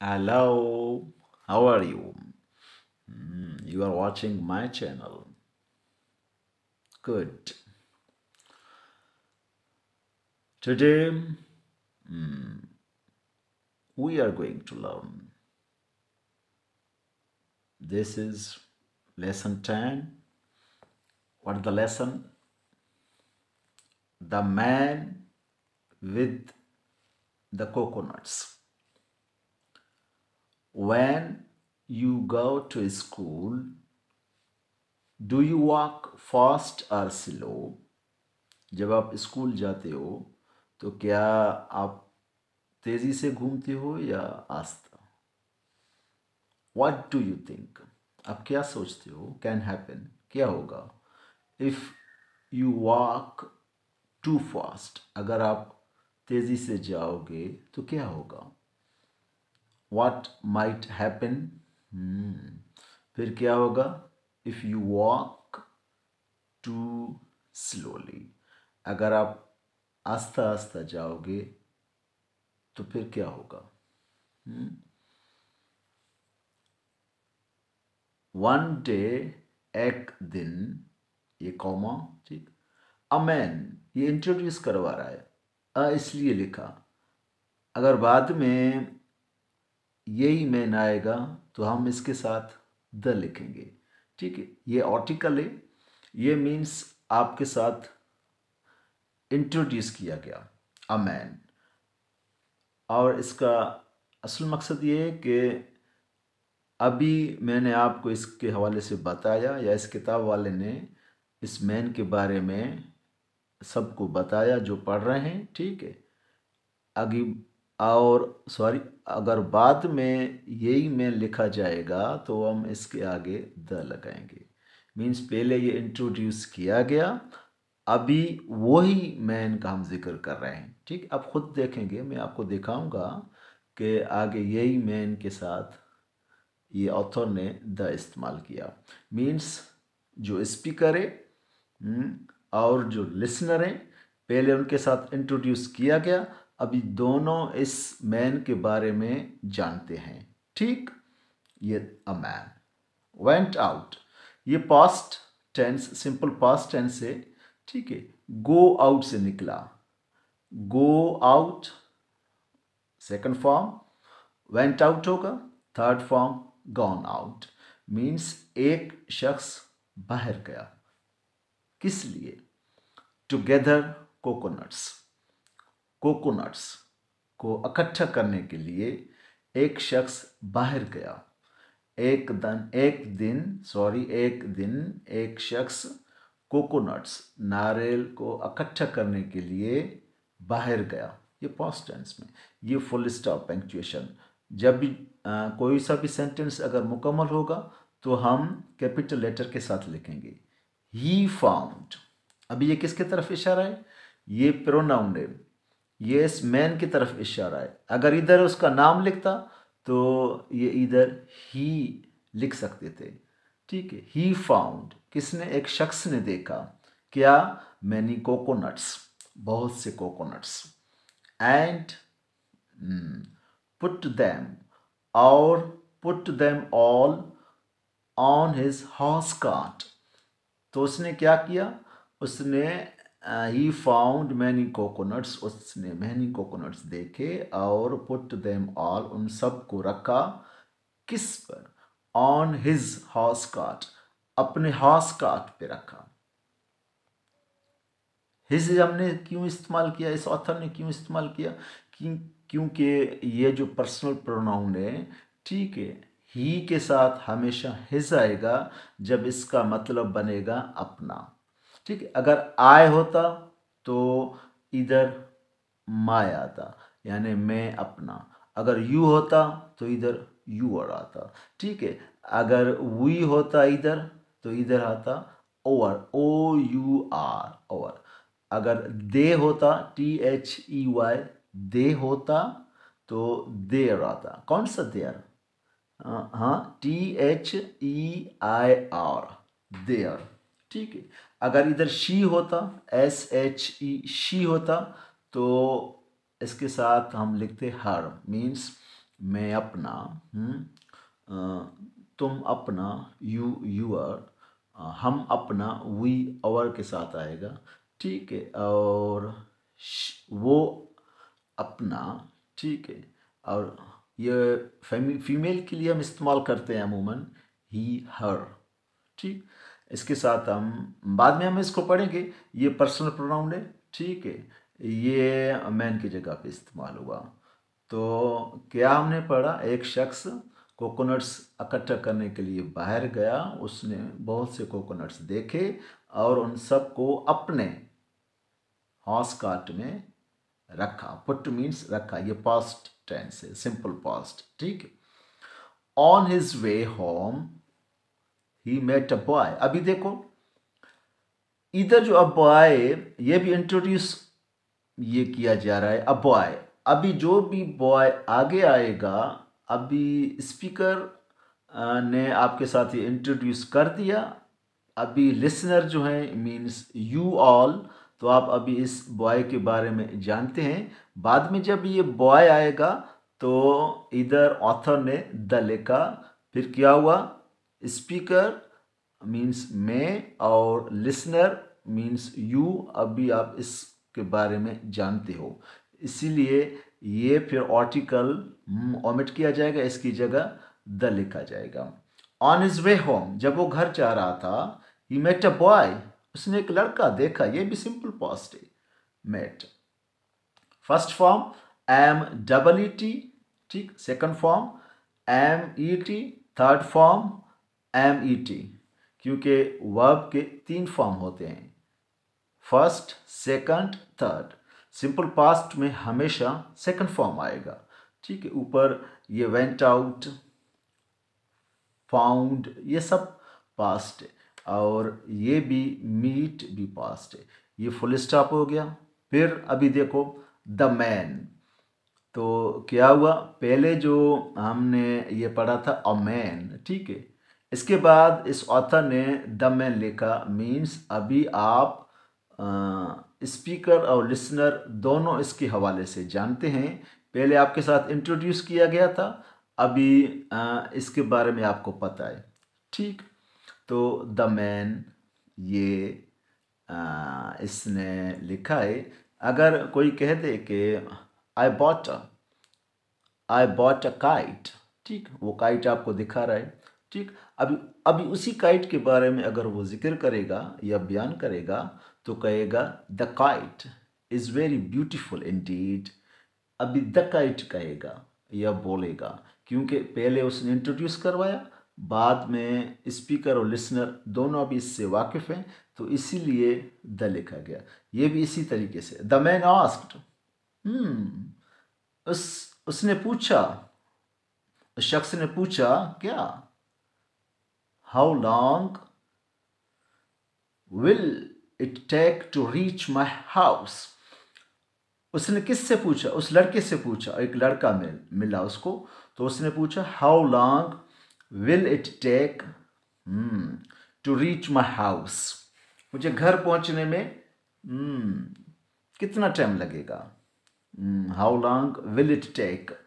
hello how are you hmm, you are watching my channel good today hmm, we are going to learn this is lesson 10 what the lesson the man with the coconuts when you go to school, do you walk fast or slow? जब आप school जाते हो तो क्या आप तेज़ी से घूमते हो या आस्था वट डू यू थिंक आप क्या सोचते हो कैन हैपन क्या होगा if you walk too fast अगर आप तेज़ी से जाओगे तो क्या होगा वाट माइट हैपन फिर क्या होगा if you walk too slowly अगर आप आस्ता आस्ता जाओगे तो फिर क्या होगा वन hmm. डे एक दिन ये कॉमा ठीक अ मैन ये इंट्रोड्यूस करवा रहा है अ इसलिए लिखा अगर बाद में यही मैन आएगा तो हम इसके साथ द लिखेंगे ठीक है ये ऑर्टिकल है ये मीन्स आपके साथ इंट्रोड्यूस किया गया अ मैन और इसका असल मकसद ये है कि अभी मैंने आपको इसके हवाले से बताया या इस किताब वाले ने इस मैन के बारे में सबको बताया जो पढ़ रहे हैं ठीक है अभी और सॉरी अगर बाद में यही में लिखा जाएगा तो हम इसके आगे द लगाएंगे मीन्स पहले ये इंट्रोड्यूस किया गया अभी वही मैन का हम जिक्र कर रहे हैं ठीक आप खुद देखेंगे मैं आपको दिखाऊंगा कि आगे यही मैन के साथ ये ऑथर ने द इस्तेमाल किया मीन्स जो स्पीकर है हम्म, और जो लिसनर हैं पहले उनके साथ इंट्रोड्यूस किया गया अभी दोनों इस मैन के बारे में जानते हैं ठीक ये अ मैन वेंट आउट ये past tense simple past tense है ठीक है गो आउट से निकला go out second form went out होगा third form gone out means एक शख्स बाहर गया किस लिए टुगेदर कोकोनट्स कोकोनट्स को इकट्ठा करने के लिए एक शख्स बाहर गया एक दिन एक दिन सॉरी एक दिन एक शख्स कोकोनट्स नारियल को इकट्ठा करने के लिए बाहर गया ये पॉस्ट टेंस में ये फुल स्टॉप पंक्चुएशन जब भी आ, कोई सा भी सेंटेंस अगर मुकम्मल होगा तो हम कैपिटल लेटर के साथ लिखेंगे ही फाउंड अभी ये किसके तरफ इशारा है ये प्रोनाउन नेम ये इस मैन की तरफ इशारा है अगर इधर उसका नाम लिखता तो ये इधर ही लिख सकते थे ठीक है ही फाउंड किसने एक शख्स ने देखा क्या मैनी कोकोनट्स बहुत से कोकोनट्स एंड पुट दैम और put them all on his horse cart तो उसने क्या किया उसने ही फाउंड मैनी कोकोनट्स उसने मैनी कोकोनट्स देखे और पुट देम ऑल उन सब को रखा किस पर ऑन हिज हॉस काट अपने हॉस काट पे रखा हिज हमने क्यों इस्तेमाल किया इस ऑथर ने क्यों इस्तेमाल किया क्योंकि ये जो पर्सनल प्रोनाउन है ठीक है ही के साथ हमेशा हिज आएगा जब इसका मतलब बनेगा अपना ठीक अगर आय होता तो इधर माय आता यानी मैं अपना अगर यू होता तो इधर यू और आता ठीक है अगर वी होता इधर तो इधर आता our O U R our अगर दे होता T H E Y they होता तो देर आता कौन सा देर हाँ, हाँ T H E I R their ठीक है अगर इधर शी होता एस एच ई शी होता तो इसके साथ हम लिखते हर मीन्स मैं अपना हुँ? हम्म, तुम अपना यू यूअर हम अपना वी अवर के साथ आएगा ठीक है और वो अपना ठीक है और ये फीमेल के लिए हम इस्तेमाल करते हैं अमूमन ही हर ठीक इसके साथ हम बाद में हम इसको पढ़ेंगे ये पर्सनल प्रोनाउन है ठीक है ये मैन की जगह पे इस्तेमाल हुआ तो क्या हमने पढ़ा एक शख्स कोकोनट्स इकट्ठा करने के लिए बाहर गया उसने बहुत से कोकोनट्स देखे और उन सबको अपने हॉस कार्ट में रखा पुट मीन्स रखा ये पास्ट टेंस है सिंपल पास्ट ठीक on his way home he met a boy अभी देखो इधर जो अब बॉय ये भी इंट्रोड्यूस ये किया जा रहा है अब बॉय अभी जो भी बॉय आगे आएगा अभी स्पीकर ने आपके साथ ये इंट्रोड्यूस कर दिया अभी लिसनर जो है मीन्स यू ऑल तो आप अभी इस बॉय के बारे में जानते हैं बाद में जब ये बॉय आएगा तो इधर ऑथर ने द लिखा फिर क्या हुआ स्पीकर मीन्स मैं और लिसनर मीन्स यू अब भी आप इसके बारे में जानते हो इसीलिए ये फिर आर्टिकल ऑमिट किया जाएगा इसकी जगह द लिखा जाएगा ऑन इज वे होम जब वो घर जा रहा था ही मेट अ बॉय उसने एक लड़का देखा ये भी सिंपल पॉस्ट है met first form M double E T ठीक second form M E T third form M E T क्योंकि वर्ब के तीन फॉर्म होते हैं first second third simple past में हमेशा सेकंड फॉर्म आएगा ठीक है ऊपर ये वेंट आउट फाउंड ये सब पास्ट है और ये भी मीट भी पास्ट है ये फुल स्टॉप हो गया फिर अभी देखो द मैन तो क्या हुआ पहले जो हमने ये पढ़ा था अ मैन ठीक है इसके बाद इस ऑथर ने द मैन लिखा मीन्स अभी आप स्पीकर और लिसनर दोनों इसके हवाले से जानते हैं पहले आपके साथ इंट्रोड्यूस किया गया था अभी आ, इसके बारे में आपको पता है ठीक तो द मैन ये आ, इसने लिखा है अगर कोई कह दे कि I bought I bought a kite ठीक वो काइट आपको दिखा रहा है ठीक अभी अभी उसी काइट के बारे में अगर वो जिक्र करेगा या बयान करेगा तो कहेगा the kite is very beautiful indeed अभी द काइट कहेगा या बोलेगा क्योंकि पहले उसने इंट्रोड्यूस करवाया बाद में स्पीकर और लिसनर दोनों अभी इससे वाकिफ़ हैं तो इसीलिए द लिखा गया ये भी इसी तरीके से द मैन आस्क्ड हम्म, उस उसने पूछा उस शख्स ने पूछा क्या how long will it take to reach my house उसने किससे पूछा उस लड़के से पूछा एक लड़का मिल मिला उसको तो उसने पूछा how long will it take to reach my house मुझे घर पहुंचने में hmm, कितना टाइम लगेगा how long will it take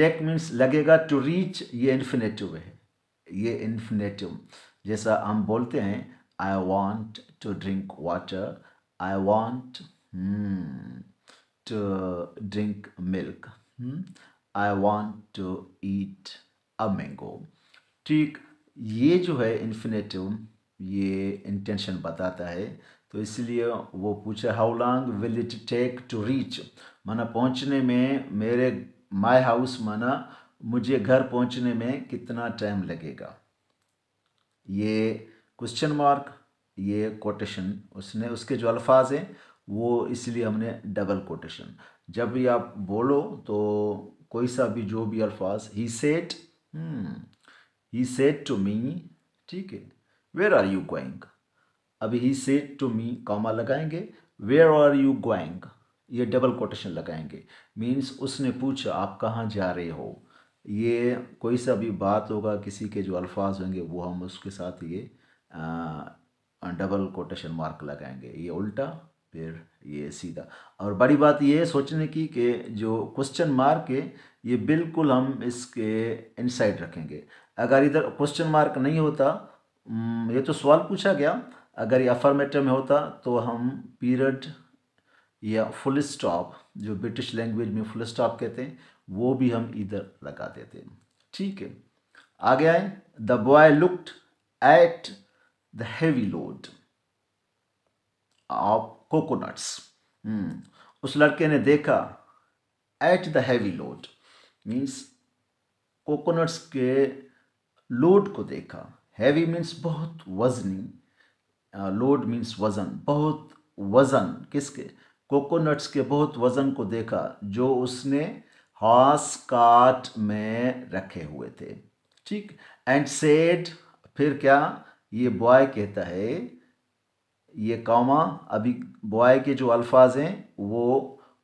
take means लगेगा टू रीच ये इन्फिनेटिव है ये इन्फिनेटिव जैसा हम बोलते हैं I want to drink water I want to drink milk I want to eat a mango ठीक ये जो है इन्फिनेटिव ये इंटेंशन बताता है तो इसलिए वो पूछे how long will it take to reach माना पहुंचने में मेरे माय हाउस माना मुझे घर पहुंचने में कितना टाइम लगेगा ये क्वेश्चन मार्क ये कोटेशन उसने उसके जो अल्फाज हैं वो इसलिए हमने डबल कोटेशन जब भी आप बोलो तो कोई सा भी जो भी अल्फाज he said he said to me ठीक है वेयर आर यू गोइंग अभी he said to me comma लगाएंगे वेयर आर यू गोइंग ये डबल कोटेशन लगाएंगे मीन्स उसने पूछा आप कहाँ जा रहे हो ये कोई सा भी बात होगा किसी के जो अल्फाज होंगे वो हम उसके साथ ये आ, डबल कोटेशन मार्क लगाएंगे ये उल्टा फिर ये सीधा और बड़ी बात ये सोचने की कि जो क्वेश्चन मार्क है ये बिल्कुल हम इसके इनसाइड रखेंगे अगर इधर क्वेश्चन मार्क नहीं होता ये तो सवाल पूछा गया अगर ये अफर्मेटिव में होता तो हम पीरियड या फुल स्टॉप जो ब्रिटिश लैंग्वेज में फुल स्टॉप कहते हैं वो भी हम इधर लगा देते हैं ठीक है आगे आए the boy looked at the heavy load of coconuts उस लड़के ने देखा at the heavy load means coconuts के लोड को देखा हैवी मीन्स बहुत वजनी लोड मीन्स वजन बहुत वजन किसके कोकोनट्स के बहुत वजन को देखा जो उसने हॉस कार्ट में रखे हुए थे ठीक एंड सेड फिर क्या ये बॉय कहता है ये कॉमा अभी बॉय के जो अल्फाज हैं वो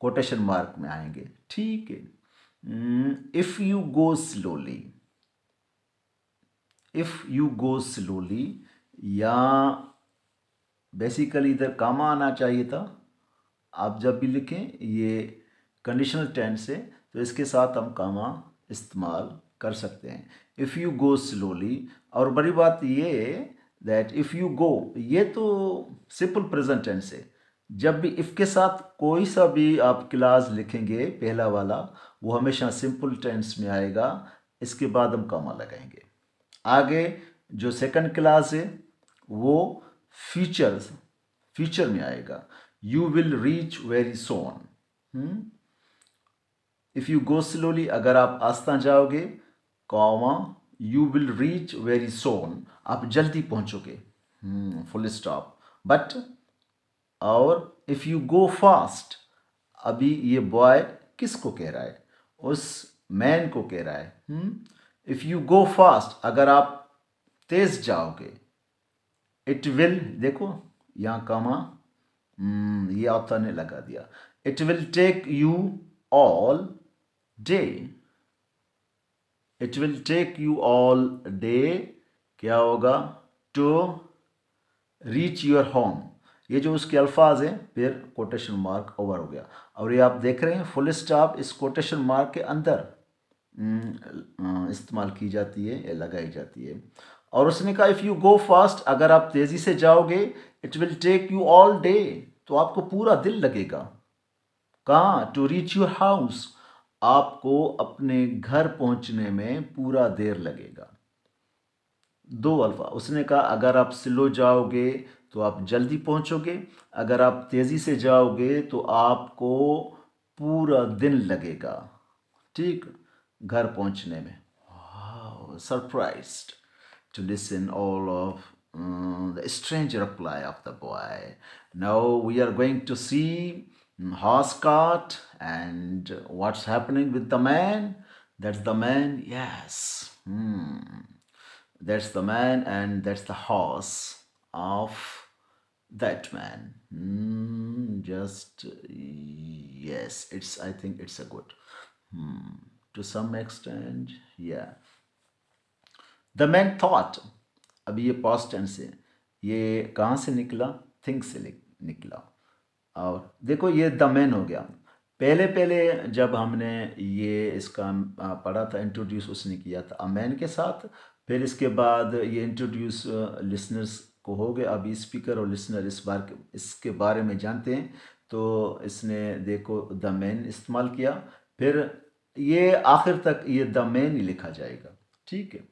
कोटेशन मार्क में आएंगे ठीक है if you go slowly if you go slowly या बेसिकली इधर कामा आना चाहिए था आप जब भी लिखें ये कंडीशनल टेंस है तो इसके साथ हम कामा इस्तेमाल कर सकते हैं इफ़ यू गो स्लोली और बड़ी बात ये दैट इफ़ यू गो ये तो सिंपल प्रेजेंट टेंस है जब भी इफ़ के साथ कोई सा भी आप क्लास लिखेंगे पहला वाला वो हमेशा सिंपल टेंस में आएगा इसके बाद हम कामा लगाएंगे आगे जो सेकंड क्लास है वो फीचर्स फीचर में आएगा you will reach very soon if you go slowly अगर आप आस्था जाओगे comma you will reach very soon आप जल्दी पहुंचोगे फुल स्टॉप बट और इफ़ यू गो फास्ट अभी ये बॉय किसको कह रहा है उस मैन को कह रहा है इफ़ यू गो फास्ट अगर आप तेज जाओगे इट विल देखो यहाँ कामा hmm, ये यह ने लगा दिया it will take you all day it will take you all day क्या होगा to reach your home ये जो उसके अल्फाज हैं फिर कोटेशन मार्क ओवर हो गया और ये आप देख रहे हैं फुल स्टॉप इस कोटेशन मार्क के अंदर हम्म, इस्तेमाल की जाती है या लगाई जाती है और उसने कहा इफ़ यू गो फास्ट अगर आप तेज़ी से जाओगे it will take you all day तो आपको पूरा दिल लगेगा कहाँ टू रीच योर हाउस आपको अपने घर पहुंचने में पूरा देर लगेगा दो अल्फा उसने कहा अगर आप स्लो जाओगे तो आप जल्दी पहुंचोगे अगर आप तेज़ी से जाओगे तो आपको पूरा दिन लगेगा ठीक घर पहुंचने में surprised to listen all of the strange reply of the boy now we are going to see horse cart and what's happening with the man that's the man yes hmm. that's the man and that's the horse of that man hmm. just yes it's i think it's a good hmm. to some extent yeah the man thought अभी ये past tense है ये कहाँ से निकला think से निकला और देखो ये द मैन हो गया पहले पहले जब हमने ये इसका पढ़ा था इंट्रोड्यूस उसने किया था अमैन के साथ फिर इसके बाद ये इंट्रोड्यूस लिसनर्स को हो गया अभी स्पीकर और लिसनर इस बार इसके बारे में जानते हैं तो इसने देखो द मैन इस्तेमाल किया फिर ये आखिर तक ये द मैन ही लिखा जाएगा ठीक है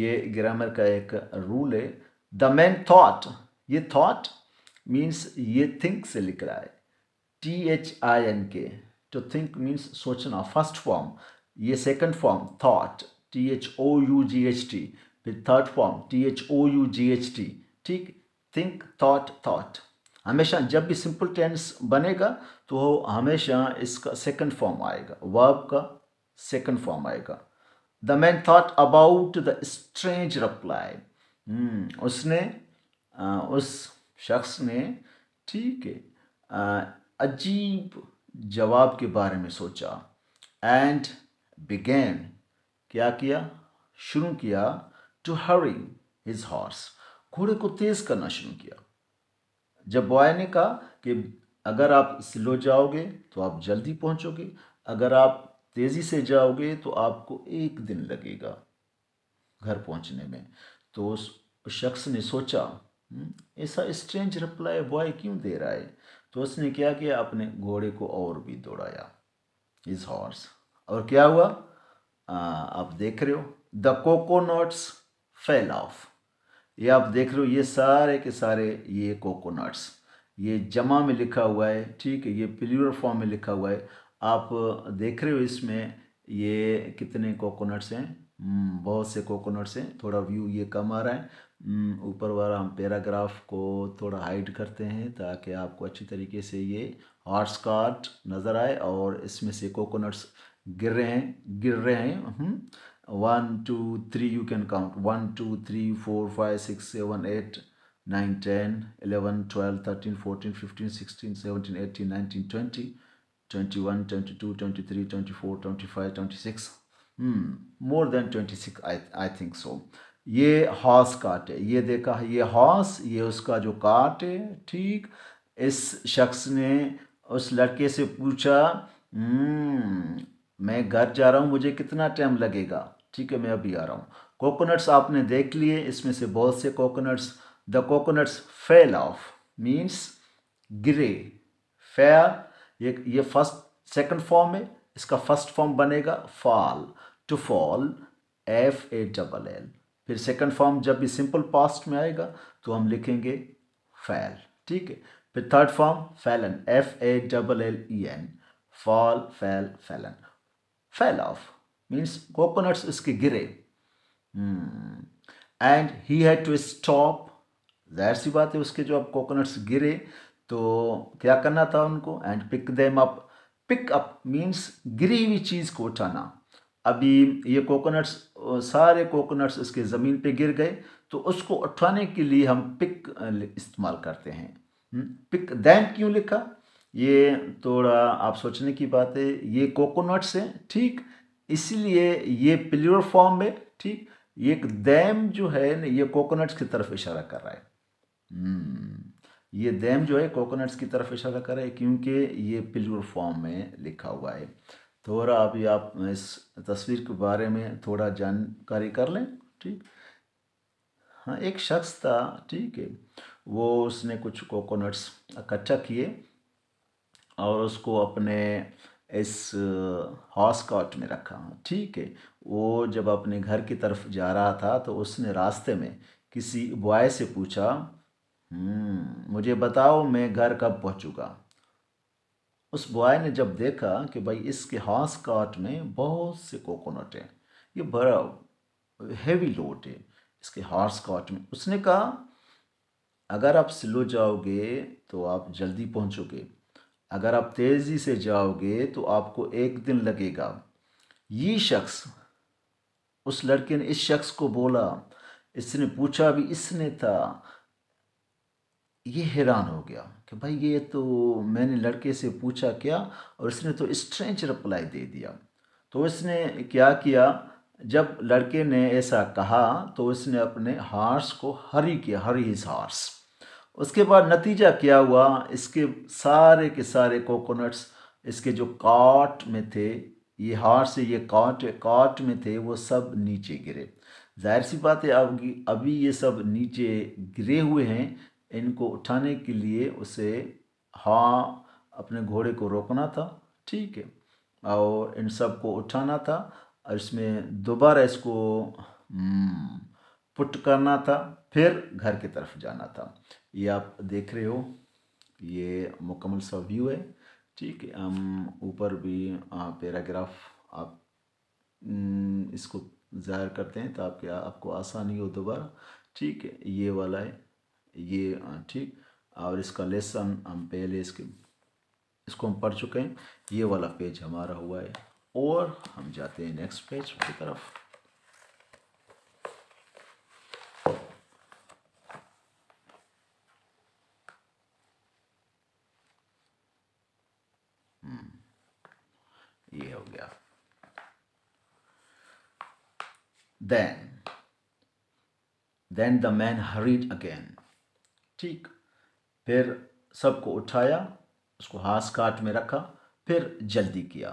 ये ग्रामर का एक रूल है द मैन थाट ये थाट मीन्स ये थिंक से लिख रहा है T H I N K to think means सोचना फर्स्ट फॉर्म ये second form thought T H O U G H T फिर third form T H O U G H T ठीक think thought thought हमेशा जब भी simple tense बनेगा तो हमेशा इसका सेकंड फॉर्म आएगा वर्ब का सेकंड फॉर्म आएगा the man thought about the strange reply उसने आ, उस शख्स ने ठीक है अजीब जवाब के बारे में सोचा एंड बिगेन क्या किया शुरू किया टू हरिंग हिज हॉर्स घोड़े को तेज करना शुरू किया जब बॉय ने कहा कि अगर आप स्लो जाओगे तो आप जल्दी पहुंचोगे अगर आप तेज़ी से जाओगे तो आपको एक दिन लगेगा घर पहुंचने में तो उस शख्स ने सोचा हम्म, ऐसा स्ट्रेंज रिप्लाई बॉय क्यों दे रहा है तो उसने क्या किया अपने घोड़े को और भी दौड़ाया इज हॉर्स और क्या हुआ आ, आप देख रहे हो द कोकोनट्स फेल ऑफ ये आप देख रहे हो ये सारे के सारे ये कोकोनट्स ये जमा में लिखा हुआ है ठीक है ये प्लूरल फॉर्म में लिखा हुआ है आप देख रहे हो इसमें ये कितने कोकोनट्स हैं हम्म, बहुत से कोकोनट्स हैं थोड़ा व्यू ये कम आ रहा है हम्म, ऊपर वाला हम पैराग्राफ को थोड़ा हाइड करते हैं ताकि आपको अच्छी तरीके से ये हॉर्स कार्ट नज़र आए और इसमें से कोकोनट्स गिर रहे हैं गिर रहे हैं one two three you can count one two three four five six seven eight nine ten eleven twelve thirteen fourteen fifteen sixteen seventeen eighteen nineteen twenty twenty one twenty two twenty three twenty four twenty five twenty six more than twenty six I think so ये horse काट है ये देखा है ये house ये उसका जो काट है ठीक इस शख्स ने उस लड़के से पूछा हम्म, मैं घर जा रहा हूँ मुझे कितना टाइम लगेगा ठीक है मैं अभी आ रहा हूँ कोकोनट्स आपने देख लिए इसमें से बहुत से coconuts the coconuts fell off means ग्रे फेयर ये ये फर्स्ट सेकंड फॉर्म है इसका फर्स्ट फॉर्म बनेगा fall to fall F A double L फिर सेकंड फॉर्म जब भी सिंपल पास्ट में आएगा तो हम लिखेंगे फैल ठीक है फिर third form fallen F A double L E N fall fell fallen fell off means coconuts उसके गिरे and he had to stop जाहिर सी बात है उसके जो अब कोकोनट्स गिरे तो क्या करना था उनको and pick them up pick up means गिरी हुई चीज़ को उठाना अभी ये कोकोनट्स सारे कोकोनट्स इसके ज़मीन पे गिर गए तो उसको उठाने के लिए हम पिक इस्तेमाल करते हैं पिक हम्म, दैन क्यों लिखा ये थोड़ा आप सोचने की बात है ये कोकोनट्स हैं ठीक इसलिए ये प्योर फॉर्म में ठीक ये दैम जो है न ये कोकोनट्स की तरफ इशारा कर रहा है हम्म, ये दैम जो है कोकोनट्स की तरफ इशारा कर रहा है क्योंकि ये प्योर फॉर्म में लिखा हुआ है थोड़ा अभी आप इस तस्वीर के बारे में थोड़ा जानकारी कर लें ठीक हाँ एक शख्स था ठीक है वो उसने कुछ कोकोनट्स इकट्ठा किए और उसको अपने इस हॉस्कॉट कॉट में रखा ठीक है वो जब अपने घर की तरफ जा रहा था तो उसने रास्ते में किसी बॉय से पूछा हम्म, मुझे बताओ मैं घर कब पहुंचूंगा उस बॉय ने जब देखा कि भाई इसके हॉस काट में बहुत से कोकोनट हैं ये बड़ा हैवी लोड है इसके हॉर्स काट में उसने कहा अगर आप स्लो जाओगे तो आप जल्दी पहुंचोगे अगर आप तेज़ी से जाओगे तो आपको एक दिन लगेगा ये शख्स उस लड़के ने इस शख्स को बोला इसने पूछा भी इसने था ये हैरान हो गया कि भाई ये तो मैंने लड़के से पूछा क्या और इसने तो स्ट्रेंच रिप्लाई दे दिया तो इसने क्या किया जब लड़के ने ऐसा कहा तो इसने अपने हार्स को हरी किया हरी हिज हार्स उसके बाद नतीजा क्या हुआ इसके सारे के सारे कोकोनट्स इसके जो काट में थे ये हार से ये काट काट में थे वो सब नीचे गिरे जाहिर सी बात है अब अभी ये सब नीचे गिरे हुए हैं इनको उठाने के लिए उसे हाँ अपने घोड़े को रोकना था ठीक है और इन सब को उठाना था और इसमें दोबारा इसको हम्म, पुट करना था फिर घर की तरफ जाना था ये आप देख रहे हो ये मुकम्मल सा व्यू है ठीक है हम ऊपर भी पैराग्राफ आप हम्म, इसको ज़ाहिर करते हैं तो ताकि आपको आसानी हो दोबारा ठीक है ये वाला है ये ठीक और इसका लेसन हम पहले इसके इसको हम पढ़ चुके हैं ये वाला पेज हमारा हुआ है और हम जाते हैं नेक्स्ट पेज की तरफ हम्म, ये हो गया then then the man hurried again ठीक फिर सबको उठाया उसको हाथ काट में रखा फिर जल्दी किया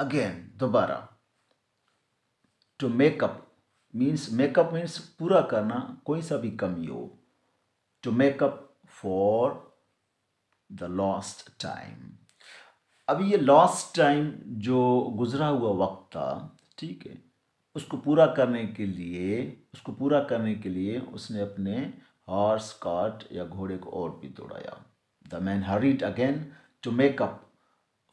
अगेन दोबारा to make up means make up means पूरा करना कोई सा भी कमी हो to make up for the lost time अभी ये लॉस्ट टाइम जो गुज़रा हुआ वक्त था ठीक है उसको पूरा करने के लिए उसको पूरा करने के लिए उसने अपने हॉर्स कार्ट या घोड़े को और भी दौड़ाया the man hurried again to make up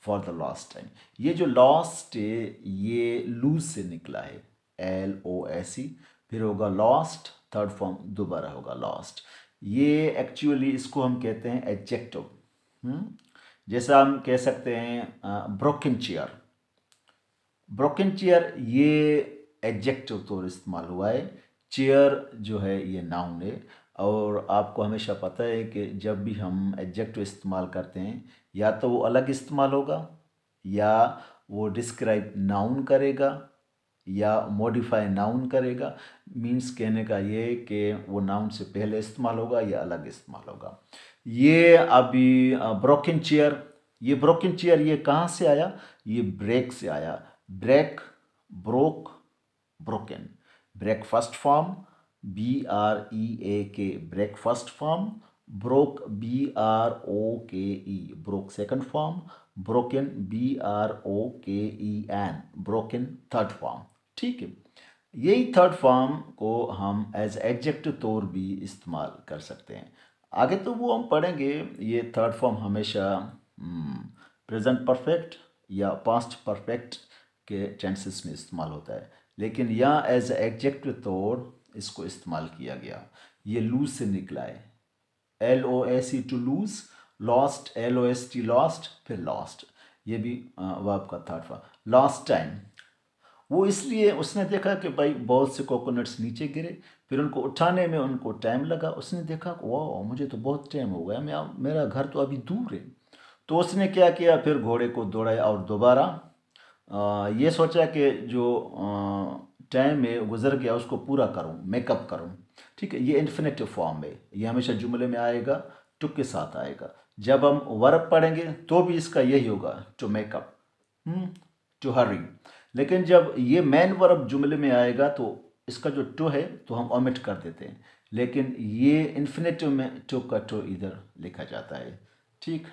for the lost time ये जो लॉस्ट ये लूज से निकला है एल ओ एस ई फिर होगा लॉस्ट थर्ड फॉर्म दोबारा होगा लॉस्ट ये एक्चुअली इसको हम कहते हैं एडजेक्टिव हम्म? जैसा हम कह सकते हैं ब्रोकन चेयर ब्रोकन चेयर ये एडजेक्टिव तौर इस्तेमाल हुआ है चेयर जो है ये नाउन है और आपको हमेशा पता है कि जब भी हम एडजेक्टिव इस्तेमाल करते हैं या तो वो अलग इस्तेमाल होगा या वो डिस्क्राइब नाउन करेगा या मॉडिफाई नाउन करेगा मींस कहने का ये कि वो नाउन से पहले इस्तेमाल होगा या अलग इस्तेमाल होगा ये अभी ब्रोकन चेयर ये ब्रोकन चेयर ये कहाँ से आया ये ब्रेक से आया break broke broken break first form B R E A K breakfast form broke B R O K E broke second form broken B R O K E N broken third form ठीक है यही third form को हम as adjective तौर भी इस्तेमाल कर सकते हैं आगे तो वो हम पढ़ेंगे ये थर्ड फॉर्म हमेशा प्रेजेंट हम्म, परफेक्ट या पास्ट परफेक्ट के टेंसेस में इस्तेमाल होता है लेकिन यहाँ एज एडजेक्टिव तौर इसको इस्तेमाल किया गया ये लूज से निकला है L O S E to lose lost L O S T lost फिर लॉस्ट ये भी वर्ब का थर्ड फॉर्म लॉस्ट टाइम वो इसलिए उसने देखा कि भाई बहुत से कोकोनट्स नीचे गिरे फिर उनको उठाने में उनको टाइम लगा उसने देखा वाह मुझे तो बहुत टाइम हो गया मैं मेरा घर तो अभी दूर है तो उसने क्या किया फिर घोड़े को दौड़ाया और दोबारा ये सोचा कि जो आ, टाइम में गुजर गया उसको पूरा करूँ मेकअप करूँ ठीक है ये इन्फिनेटिव फॉर्म में ये हमेशा जुमले में आएगा टुक के साथ आएगा जब हम वर्क पढ़ेंगे तो भी इसका यही होगा टू मेकअप टू हरी लेकिन जब ये मैन वर्क जुमले में आएगा तो इसका जो टू है तो हम ऑमिट कर देते हैं लेकिन ये इन्फिनेटिव में टू का टू इधर लिखा जाता है ठीक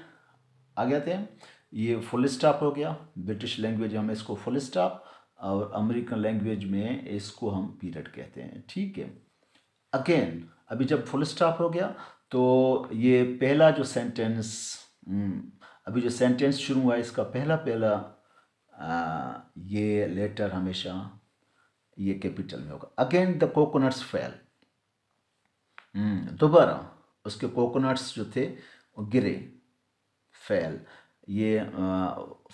आ गया हैं ये फुल स्टॉप हो गया ब्रिटिश लैंग्वेज हम इसको फुल स्टॉप और अमेरिकन लैंग्वेज में इसको हम पीरियड कहते हैं ठीक है अगेन अभी जब फुल स्टॉप हो गया तो ये पहला जो सेंटेंस हम्म, अभी जो सेंटेंस शुरू हुआ इसका पहला पहला आ, ये लेटर हमेशा ये कैपिटल में होगा अगेन द कोकोनट्स फेल दोबारा उसके कोकोनट्स जो थे वो गिरे फेल ये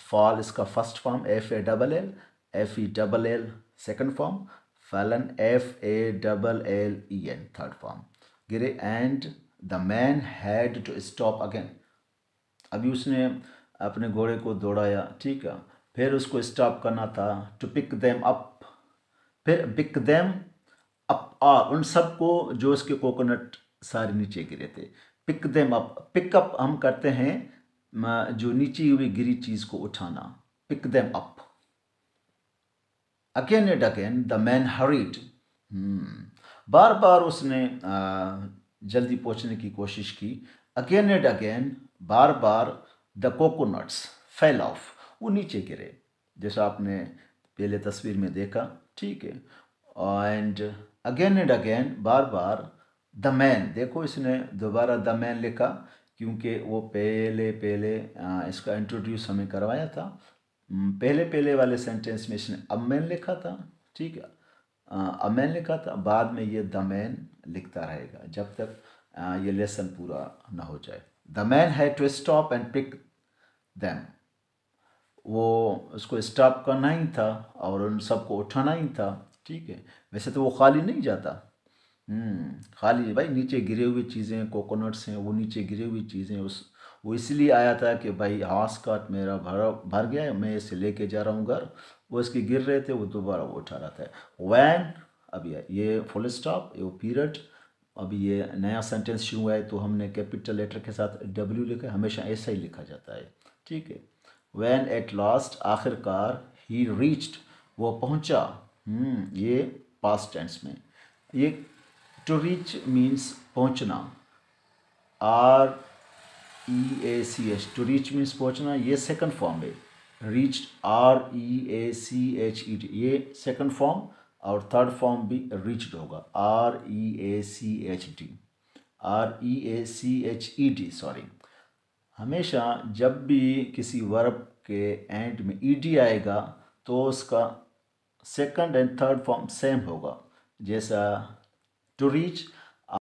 फॉल इसका first form F A double L F E double L second form fallen F A double L E N third form गिरे and the man had to stop again अभी उसने अपने घोड़े को दौड़ाया ठीक है फिर उसको स्टॉप करना था टू पिक देम अप फिर पिक देम अप और उन सबको जो उसके कोकोनट सारे नीचे गिरे थे पिक देम अप पिकअप हम करते हैं जो नीचे हुई गिरी चीज़ को उठाना pick them up again and again the man hurried hmm. बार बार उसने जल्दी पहुंचने की कोशिश की अगेन एंड अगेन बार बार द कोकोनट्स फेल ऑफ वो नीचे गिरे जैसा आपने पहले तस्वीर में देखा ठीक है एंड अगेन एंड अगेन बार बार द मैन देखो इसने दोबारा द मैन लिखा क्योंकि वो पहले पहले इसका इंट्रोड्यूस हमें करवाया था हम्म, पहले पहले वाले सेंटेंस में इसने अमैन लिखा था ठीक है अमैन लिखा था बाद में ये द मैन लिखता रहेगा जब तक ये लेसन पूरा ना हो जाए द मैन है to stop and pick them वो उसको स्टॉप करना ही था और उन सबको उठाना ही था ठीक है वैसे तो वो खाली नहीं जाता हम्म, खाली भाई नीचे गिरे हुए चीज़ें कोकोनट्स हैं वो नीचे गिरे हुई चीज़ें उस वो इसलिए आया था कि भाई काट मेरा भर भर गया मैं इसे लेके जा रहा हूँ घर वो इसके गिर रहे थे वो दोबारा वो उठा रहा था वैन अभी ये फुल स्टॉप ये पीरियड अभी ये नया सेंटेंस शुरू हुआ है तो हमने कैपिटल लेटर के साथ डब्ल्यू लिखा है हमेशा ऐसा ही लिखा जाता है ठीक है वैन एट लास्ट आखिरकार ही रीच्ड वो पहुँचा हम्म, ये पास्ट टेंस में ये टू रीच मीन्स पहुँचना R E A C H to reach means पहुँचना ये सेकंड फॉर्म है reach R E A C H E T ये सेकंड फॉर्म और थर्ड फॉर्म भी रीच्ड होगा R E A C H D R E A C H E T sorry हमेशा जब भी किसी वर्ब के एंड में ई e डी आएगा तो उसका second and third form same होगा जैसा टू रीच